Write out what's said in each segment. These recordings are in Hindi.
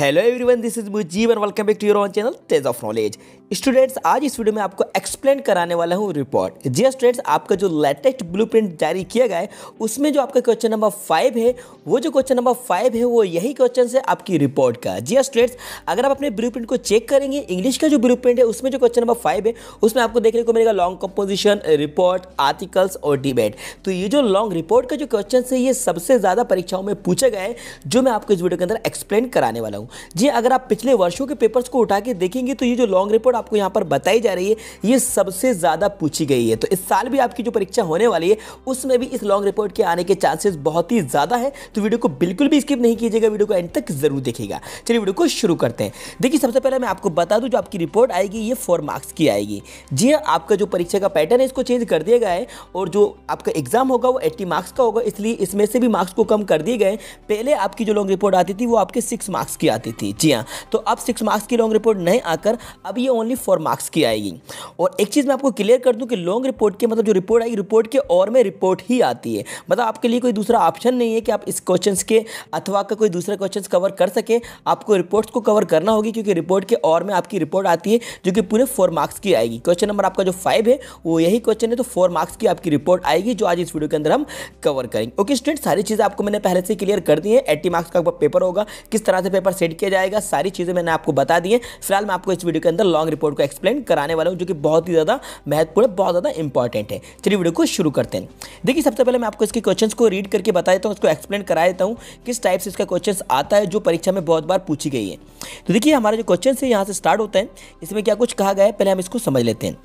hello everyone this is Mujeeb and welcome back to your own channel Tej of knowledge students आज इस वीडियो में आपको एक्सप्लेन कराने वाला हूँ रिपोर्ट जी स्टूडेंट्स आपका जो लेटेस्ट ब्लूप्रिंट जारी किया गया है उसमें जो आपका क्वेश्चन नंबर फाइव है वो जो क्वेश्चन नंबर फाइव है वो यही क्वेश्चन है आपकी रिपोर्ट का जी स्टूडेंट्स अगर आप अपने ब्लू को चेक करेंगे इंग्लिश का जो ब्लू है उसमें जो क्वेश्चन नंबर फाइव है उसमें आपको देखने को मिलेगा लॉन्ग कंपोजिशन रिपोर्ट आर्टिकल्स और डिबेट तो ये जो लॉन्ग रिपोर्ट का जो क्वेश्चन है ये सबसे ज़्यादा परीक्षाओं में पूछा गया है जो मैं आपको इस वीडियो के अंदर एक्सप्लेन कराने वाला हूँ जी अगर आप पिछले वर्षों के पेपर्स को उठा के देखेंगे तो ये जो लॉन्ग रिपोर्ट आपको यहाँ पर बताई जा रही है ये सबसे ज़्यादा पूछी गई है तो इस साल भी आपकी जो परीक्षा होने वाली है उसमें भी इस लॉन्ग रिपोर्ट के आने के चांसेस बहुत ही ज़्यादा है तो वीडियो को बिल्कुल भी स्किप नहीं कीजिएगा वीडियो को एंड तक ज़रूर देखिएगा चलिए वीडियो को शुरू करते हैं देखिए सबसे पहले मैं आपको बता दूँ जो आपकी रिपोर्ट आएगी ये फोर मार्क्स की आएगी जी हाँ, आपका जो परीक्षा का पैटर्न है इसको चेंज कर दिया गया है और जो आपका एग्जाम होगा वो एट्टी मार्क्स का होगा इसलिए इसमें से भी मार्क्स को कम कर दिए गए पहले आपकी जो लॉन्ग रिपोर्ट आती थी वो आपके सिक्स मार्क्स की आती जाती थी जी हाँ तो अब सिक्स मार्क्स की लॉन्ग रिपोर्ट नहीं आकर अब ये ओनली फोर मार्क्स की आएगी और एक चीज़ मैं आपको क्लियर कर दूँ कि लॉन्ग रिपोर्ट के मतलब जो रिपोर्ट आएगी रिपोर्ट के और में रिपोर्ट ही आती है मतलब आपके लिए कोई दूसरा ऑप्शन नहीं है कि आप इस क्वेश्चन के अथवा का कोई दूसरा क्वेश्चन कवर कर सके आपको रिपोर्ट्स को कवर करना होगी क्योंकि रिपोर्ट के और में आपकी रिपोर्ट आती है जो कि पूरे फोर मार्क्स की आएगी क्वेश्चन नंबर आपका जो फाइव है वो यही क्वेश्चन है तो फोर मार्क्स की आपकी रिपोर्ट आएगी जो आज इस वीडियो के अंदर हम कवर करेंगे ओके स्टूडेंट सारी चीज़ें आपको मैंने पहले से क्लियर कर दी है एट्टी मार्क्स का पेपर होगा किस तरह से पेपर सेट ऐड किया जाएगा सारी चीज़ें मैंने आपको बता दी हैं फिलहाल मैं आपको इस वीडियो के अंदर लॉन्ग रिपोर्ट को एक्सप्लेन कराने वाला हूँ जो कि बहुत ही ज़्यादा महत्वपूर्ण बहुत ज़्यादा इंपॉर्टेंट है चलिए वीडियो को शुरू करते हैं देखिए सबसे पहले मैं आपको इसके क्वेश्चन को रीड करके बता देता हूँ उसको एक्सप्लेन करा देता हूँ किस टाइप से इसका क्वेश्चन आता है जो परीक्षा में बहुत बार पूछी गई है तो देखिए हमारा जो क्वेश्चन है यहाँ से स्टार्ट होता है इसमें क्या कुछ कहा गया है पहले हम इसको समझ लेते हैं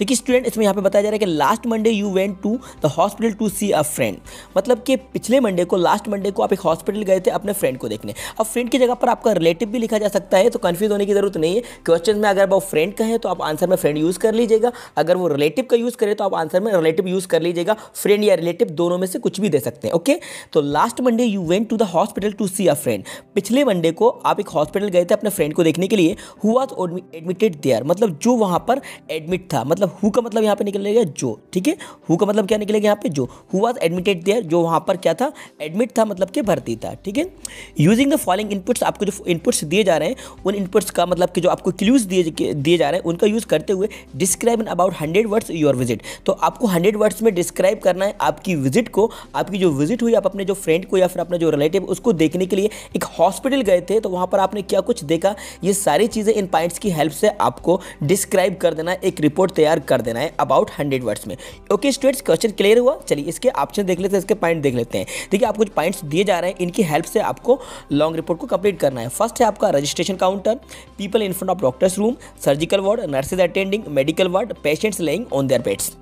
देखिए स्टूडेंट इसमें यहाँ पे बताया जा रहा है कि last Monday you went to the hospital to see a friend मतलब कि पिछले मंडे को लास्ट मंडे को आप एक हॉस्पिटल गए थे अपने फ्रेंड को देखने अब फ्रेंड की जगह पर आपका रिलेटिव भी लिखा जा सकता है तो कन्फ्यूज होने की जरूरत नहीं है क्वेश्चन में अगर वो फ्रेंड का है तो आप आंसर में फ्रेंड यूज़ कर लीजिएगा अगर वो रिलेटिव का यूज़ करें तो आप आंसर में रिलेटिव यूज़ कर लीजिएगा फ्रेंड या रिलेटिव दोनों में से कुछ भी दे सकते हैं ओके तो last Monday you went to the hospital to see a friend पिछले मंडे को आप एक हॉस्पिटल गए थे अपने फ्रेंड को देखने के लिए हुआ एडमिटेड देयर मतलब जो वहाँ पर एडमिट था मतलब मतलब हु का मतलब यहाँ पे निकलेगा जो ठीक है हु का मतलब क्या निकलेगा यहाँ पे जो हु वॉज एडमिटेड देयर जो वहाँ पर क्या था एडमिट था मतलब कि भर्ती था ठीक है यूजिंग द फॉलोइंग इनपुट्स आपको जो इनपुट्स दिए जा रहे हैं उन इनपुट्स का मतलब कि जो आपको क्लूज दिए दिए जा रहे हैं उनका यूज़ करते हुए describe in about hundred words your visit तो आपको हंड्रेड वर्ड्स में डिस्क्राइब करना है आपकी विजिट को आपकी जो विजिट हुई आप अपने जो फ्रेंड को या फिर अपने जो रिलेटिव उसको देखने के लिए एक हॉस्पिटल गए थे तो वहाँ पर आपने क्या कुछ देखा ये सारी चीज़ें इन पॉइंट्स की हेल्प से आपको डिस्क्राइब कर देना एक रिपोर्ट तैयार शेयर कर देना है अबाउट हंड्रेड वर्ड्स में ओके स्टूडेंट्स क्वेश्चन क्लियर हुआ चलिए इसके ऑप्शन देख लेते हैं इसके पॉइंट देख लेते हैं देखिए आपको कुछ पॉइंट्स दिए जा रहे हैं इनकी हेल्प से आपको लॉन्ग रिपोर्ट को कंप्लीट करना है फर्स्ट है आपका registration counter people in front of doctor's room surgical ward nurses attending medical ward patients lying on their beds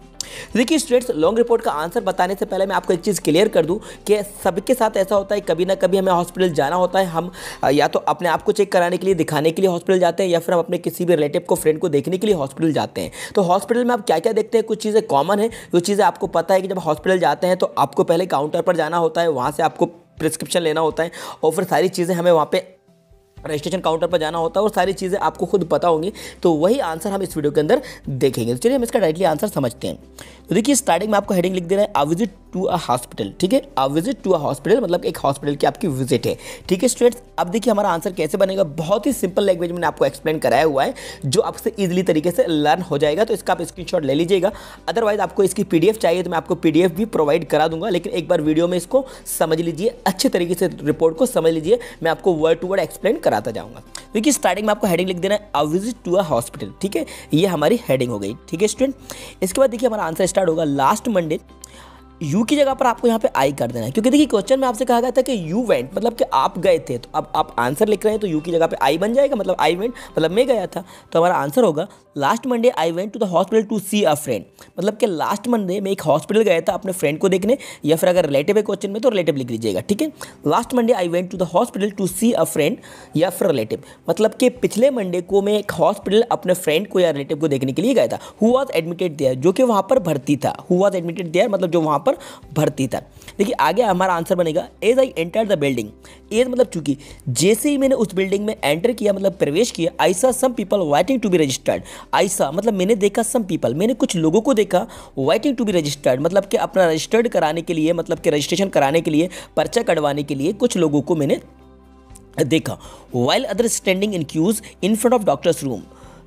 देखिए स्टूडेंट्स लॉन्ग रिपोर्ट का आंसर बताने से पहले मैं आपको एक चीज़ क्लियर कर दूँ कि सबके साथ ऐसा होता है कभी ना कभी हमें हॉस्पिटल जाना होता है हम या तो अपने आप को चेक कराने के लिए दिखाने के लिए हॉस्पिटल जाते हैं या फिर हम अपने किसी भी रिलेटिव को फ्रेंड को देखने के लिए हॉस्पिटल जाते हैं तो हॉस्पिटल में आप क्या क्या देखते हैं कुछ चीज़ें कॉमन है जो चीज़ें आपको पता है कि जब हॉस्पिटल जाते हैं तो आपको पहले काउंटर पर जाना होता है वहाँ से आपको प्रिस्क्रिप्शन लेना होता है और फिर सारी चीज़ें हमें वहाँ पे रजिस्ट्रेशन काउंटर पर जाना होता है और सारी चीज़ें आपको खुद पता होंगी तो वही आंसर हम इस वीडियो के अंदर देखेंगे तो चलिए हम इसका डायरेक्टली आंसर समझते हैं तो देखिए स्टार्टिंग में आपको हेडिंग लिख देना है a visit to a hospital ठीक है a visit to a hospital मतलब एक हॉस्पिटल की आपकी विजिट है ठीक है स्टूडेंट्स अब देखिए हमारा आंसर कैसे बनेगा बहुत ही सिंपल लैंग्वेज मैंने आपको एक्सप्लेन कराया हुआ है जो आपसे ईजिली तरीके से लर्न हो जाएगा तो इसका आप स्क्रीनशॉट ले लीजिएगा अदरवाइज आपको इसकी पी चाहिए तो मैं आपको पी भी प्रोवाइड करा दूंगा लेकिन एक बार वीडियो में इसको समझ लीजिए अच्छे तरीके से रिपोर्ट को समझ लीजिए मैं आपको वर्ड टू वर्ड एक्सप्लेन कराता जाऊंगा क्योंकि स्टार्टिंग में आपको हेडिंग लिख देना है a visit to a hospital ठीक है ये हमारी हेडिंग हो गई ठीक है स्टूडेंट इसके बाद देखिए हमारा आंसर स्टार्ट होगा लास्ट मंडे यू की जगह पर आपको यहाँ पे आई कर देना है क्योंकि देखिए क्वेश्चन में आपसे कहा गया था कि यू वेंट मतलब कि आप गए थे तो अब आप आंसर लिख रहे हैं तो यू की जगह पे आई बन जाएगा मतलब आई वेंट मतलब मैं गया था तो हमारा आंसर होगा last Monday I went to the hospital to see a friend मतलब कि लास्ट मंडे मैं एक हॉस्पिटल गया था अपने फ्रेंड को देखने या फिर अगर रिलेटिव है क्वेश्चन में तो रिलेटिव लिख लीजिएगा ठीक है last Monday I went to the hospital to see a friend या फिर रिलेटिव मतलब कि पिछले मंडे को मैं एक हॉस्पिटल अपने फ्रेंड को या रिलेटिव को देखने के लिए गया था हु वॉज एडमिटेड देयर जो कि वहाँ पर भर्ती था हु वॉज एडमिटेड देयर मतलब जो वहाँ पर भर्ती था देखिए आगे हमारा आंसर बनेगा as I enter the building as मतलब चूंकि जैसे ही मैंने उस बिल्डिंग में एंटर किया मतलब प्रवेश किया I saw some people waiting to be registered I saw मतलब मैंने देखा सम पीपल मैंने कुछ लोगों को देखा वाइटिंग टू बी रजिस्टर्ड मतलब कि अपना रजिस्टर्ड कराने के लिए मतलब कि रजिस्ट्रेशन कराने के लिए पर्चा कटवाने के लिए कुछ लोगों को मैंने देखा while other standing in queues in front of doctor's room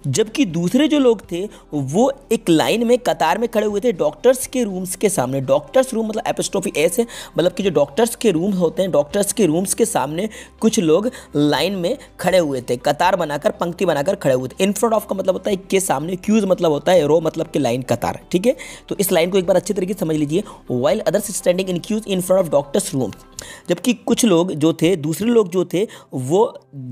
जबकि दूसरे जो लोग थे वो एक लाइन में कतार में खड़े हुए थे डॉक्टर्स के रूम्स के सामने डॉक्टर्स रूम मतलब एपोस्टोफी एस है मतलब कि जो डॉक्टर्स के रूम होते हैं डॉक्टर्स के रूम्स के सामने कुछ लोग लाइन में खड़े हुए थे कतार बनाकर पंक्ति बनाकर खड़े हुए थे इन फ्रंट ऑफ का मतलब होता है के सामने क्यूज मतलब होता है रो मतलब कि लाइन कतार ठीक है तो इस लाइन को एक बार अच्छे तरीके से समझ लीजिए while others standing in queues in front of doctor's room जबकि कुछ लोग जो थे दूसरे लोग जो थे वो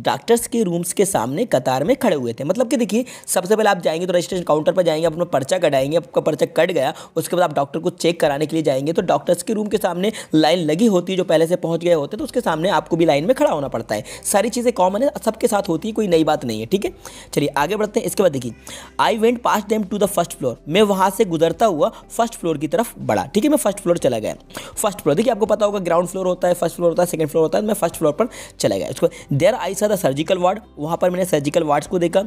डॉक्टर्स के रूम्स के सामने कतार में खड़े हुए थे मतलब कि देखिए रहेगी सबसे पहले आप जाएंगे तो रजिस्ट्रेशन काउंटर पर जाएंगे अपना पर्चा कटाएंगे आपका पर्चा कट गया उसके बाद आप डॉक्टर को चेक कराने के लिए जाएंगे तो डॉक्टर्स के रूम के सामने लाइन लगी होती है जो पहले से पहुंच गए होते हैं तो उसके सामने आपको भी लाइन में खड़ा होना पड़ता है सारी चीज़ें कॉमन है सबके साथ होती है कोई नई बात नहीं है ठीक है चलिए आगे बढ़ते हैं इसके बाद देखिए I went past them to the first floor मैं वहाँ से गुजरता हुआ फर्स्ट फ्लोर की तरफ बढ़ा ठीक है मैं फर्स्ट फ्लोर चला गया फर्स्ट फ्लोर देखिए आपको पता होगा ग्राउंड फ्लोर होता है फर्स्ट फ्लोर होता है सेकंड फ्लोर होता है मैं फर्स्ट फ्लोर पर चला गया उसको देर आई सा सर्जिकल वार्ड वहाँ पर मैंने सर्जिकल वार्ड्स को देखा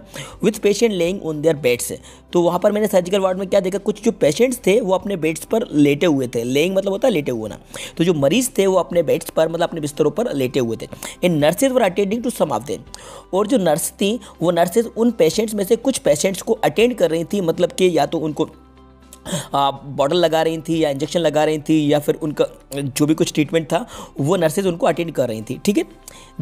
with patient lying on their beds तो वहाँ पर मैंने सर्जिकल वार्ड में क्या देखा कुछ जो पेशेंट्स थे वो अपने बेड्स पर लेटे हुए थे लेइंग मतलब होता है लेटे हुए ना तो जो मरीज थे वो अपने बेड्स पर मतलब अपने बिस्तरों पर लेटे हुए थे इन nurses were attending to some of them और जो नर्स थी वो नर्सेज उन पेशेंट्स में से कुछ पेशेंट्स को अटेंड कर रही थी मतलब कि या तो उनको बॉटल लगा रही थी या इंजेक्शन लगा रही थी या फिर उनका जो भी कुछ ट्रीटमेंट था वो नर्सेज उनको अटेंड कर रही थी ठीक है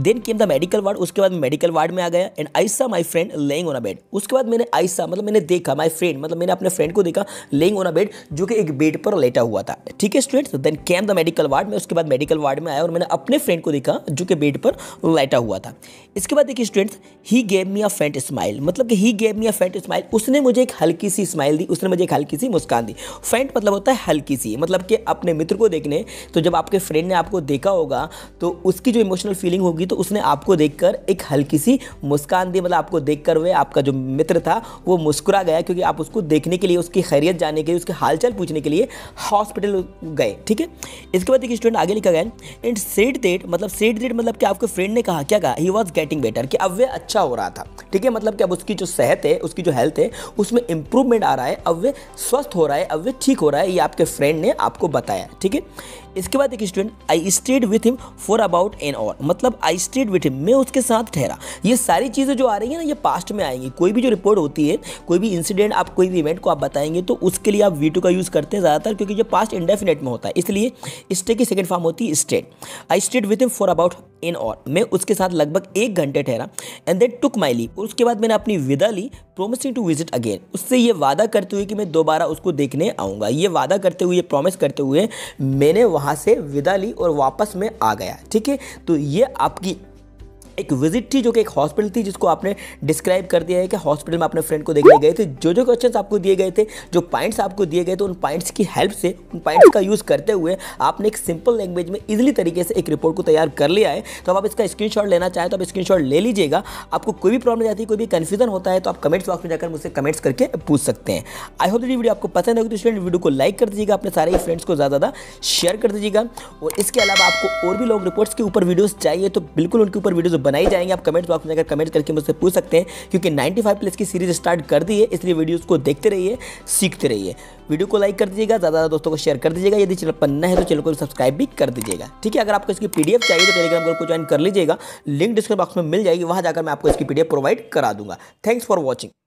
then came the medical ward उसके बाद मेडिकल वार्ड में आ गया and I saw my friend lying on a bed उसके बाद मैंने सा मतलब मैंने देखा माई फ्रेंड मतलब मैंने अपने फ्रेंड को देखा लेइंग ऑन अ बेड जो कि एक बेड पर लेटा हुआ था ठीक है students then came the medical ward में उसके बाद मेडिकल वार्ड में आया और मैंने अपने फ्रेंड को देखा जो कि बेड पर लेटा हुआ था इसके बाद देखिए स्टूडेंट्स ही गेव मी अ फेंट स्माइल मतलब कि ही गेव मी अ फेंट स्माइल उसने मुझे एक हल्की सी स्माइल दी उसने मुझे एक हल्की सी मुस्कान मुस्कानी दी मतलब होता है हल्की सी मतलब कि अपने मित्र को देखने तो जब आपके फ्रेंड ने आपको देखा होगा तो उसकी जो इमोशनल फीलिंग होगी तो उसने आपको देखकर एक हल्की सी मुस्कान दी मतलब आपको देखकर हुए आपका जो मित्र था वो मुस्कुरा गया क्योंकि आप उसको देखने के लिए उसकी खैरियत जाने के लिए उसके हालचाल पूछने के लिए हॉस्पिटल गए ठीक है इसके बाद एक स्टूडेंट आगे लिखा गया एंड सेट डेट मतलब सेट डेट मतलब कि आपके फ्रेंड ने कहा क्या कहा ही वॉज गेटिंग बेटर कि अब वे अच्छा हो रहा था ठीक है मतलब कि अब उसकी जो सेहत है उसकी जो हेल्थ है उसमें इंप्रूवमेंट आ रहा है अब वे स्वस्थ हो हो रहा है अब वे ठीक हो रहा है ये आपके फ्रेंड ने आपको बताया ठीक है इसके बाद एक student I stayed with him for about an hour मतलब आई स्टेड विथ हिम मैं उसके साथ ठहरा ये सारी चीज़ें जो आ रही हैं ना ये पास्ट में आएंगी कोई भी जो रिपोर्ट होती है कोई भी इंसिडेंट आप कोई भी इवेंट को आप बताएंगे तो उसके लिए आप वी का यूज़ करते हैं ज़्यादातर क्योंकि ये पास्ट इंडेफिनेट में होता है इसलिए स्टे की सेकेंड फॉर्म होती है stayed I stayed with him for about in और मैं उसके साथ लगभग एक घंटे ठहरा and then took my leave उसके बाद मैंने अपनी विदा ली प्रोमिसिंग टू विजिट अगेन उससे ये वादा करते हुए कि मैं दोबारा उसको देखने आऊँगा ये वादा करते हुए प्रॉमिस करते हुए मैंने वहाँ से विदा ली और वापस मैं आ गया ठीक है तो ये आपकी एक विजिट थी जो कि एक हॉस्पिटल थी जिसको आपने डिस्क्राइब कर दिया है कि हॉस्पिटल में अपने फ्रेंड को देखने गए थे जो जो क्वेश्चन आपको दिए गए थे जो पॉइंट्स आपको दिए गए थे उन पॉइंट्स की हेल्प से उन पॉइंट्स का यूज़ करते हुए आपने एक सिंपल लैंग्वेज में इजिली तरीके से एक रिपोर्ट को तैयार कर लिया है तो आप इसका स्क्रीन लेना चाहें तो आप स्क्रीन ले लीजिएगा आपको कोई भी प्रॉब्लम जाती है कोई भी कन्फ्यूजन होता है तो आप कमेंट्स बॉक्स में जाकर मुझसे कमेंट्स करके पूछ सकते हैं आई होप वीडियो आपको पसंद होगी तो स्टूडेंट वीडियो को लाइक कर दीजिएगा अपने सारे फ्रेंड्स को ज़्यादा ज़्यादा शेयर कर दीजिएगा और इसके अलावा आपको और भी लोग रिपोर्ट्स के ऊपर वीडियोज़ चाहिए तो बिल्कुल उनके ऊपर वीडियोज़ बनाई जाएंगी आप कमेंट बॉक्स में जाकर कमेंट करके मुझसे पूछ सकते हैं क्योंकि 95 प्लस की सीरीज स्टार्ट कर दी है इसलिए वीडियोज़ को देखते रहिए सीखते रहिए वीडियो को लाइक कर दीजिएगा ज़्यादा ज़्यादा दोस्तों को शेयर कर दीजिएगा यदि चैनल पर है तो चैनल को सब्सक्राइब भी कर दीजिएगा ठीक है अगर आपको इसकी पीडीएफ चाहिए तो टेलीग्राम ग्रुप को ज्वाइन कर लीजिएगा लिंक डिस्क्रिप्शन बॉक्स में मिल जाएगी वहाँ जाकर मैं आपको इसकी पी प्रोवाइड करा दूंगा थैंक्स फॉर वॉचिंग